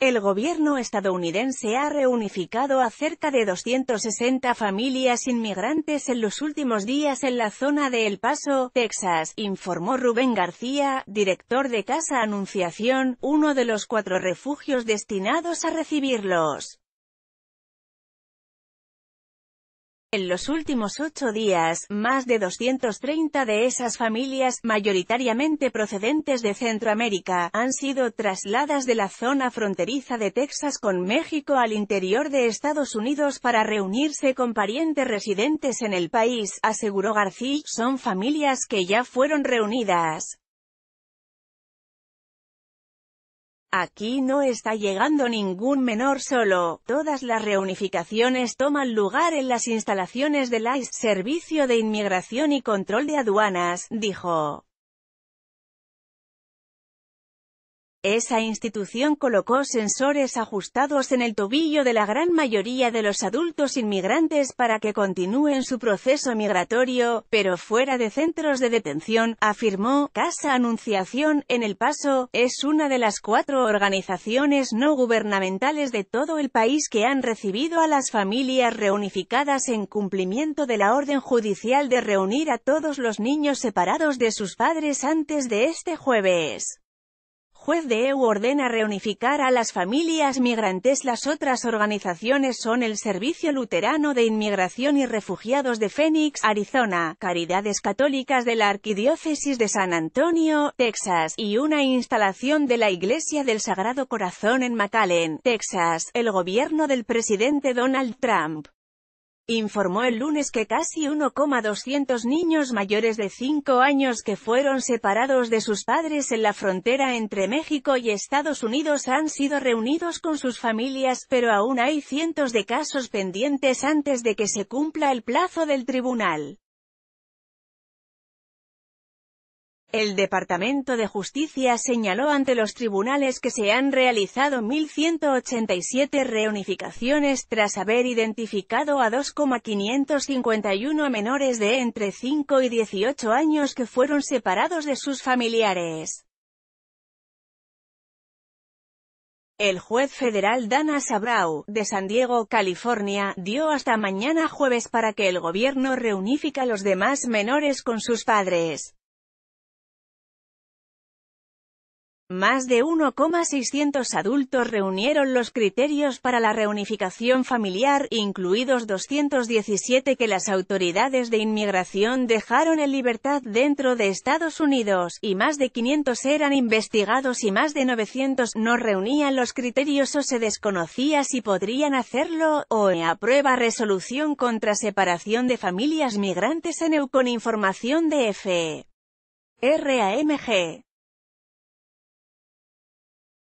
El gobierno estadounidense ha reunificado a cerca de 260 familias inmigrantes en los últimos días en la zona de El Paso, Texas, informó Rubén García, director de Casa Anunciación, uno de los cuatro refugios destinados a recibirlos. En los últimos ocho días, más de 230 de esas familias, mayoritariamente procedentes de Centroamérica, han sido trasladas de la zona fronteriza de Texas con México al interior de Estados Unidos para reunirse con parientes residentes en el país, aseguró García. Son familias que ya fueron reunidas. Aquí no está llegando ningún menor solo, todas las reunificaciones toman lugar en las instalaciones del Servicio de Inmigración y Control de Aduanas, dijo. Esa institución colocó sensores ajustados en el tobillo de la gran mayoría de los adultos inmigrantes para que continúen su proceso migratorio, pero fuera de centros de detención, afirmó. Casa Anunciación, en El Paso, es una de las cuatro organizaciones no gubernamentales de todo el país que han recibido a las familias reunificadas en cumplimiento de la orden judicial de reunir a todos los niños separados de sus padres antes de este jueves juez de EU ordena reunificar a las familias migrantes. Las otras organizaciones son el Servicio Luterano de Inmigración y Refugiados de Phoenix, Arizona, Caridades Católicas de la Arquidiócesis de San Antonio, Texas, y una instalación de la Iglesia del Sagrado Corazón en McAllen, Texas, el gobierno del presidente Donald Trump informó el lunes que casi 1,200 niños mayores de 5 años que fueron separados de sus padres en la frontera entre México y Estados Unidos han sido reunidos con sus familias, pero aún hay cientos de casos pendientes antes de que se cumpla el plazo del tribunal. El Departamento de Justicia señaló ante los tribunales que se han realizado 1.187 reunificaciones tras haber identificado a 2,551 menores de entre 5 y 18 años que fueron separados de sus familiares. El juez federal Dana Sabrau, de San Diego, California, dio hasta mañana jueves para que el gobierno reunifica a los demás menores con sus padres. Más de 1,600 adultos reunieron los criterios para la reunificación familiar, incluidos 217 que las autoridades de inmigración dejaron en libertad dentro de Estados Unidos, y más de 500 eran investigados y más de 900 no reunían los criterios o se desconocía si podrían hacerlo, o aprueba resolución contra separación de familias migrantes en EU con información de FE RAMG.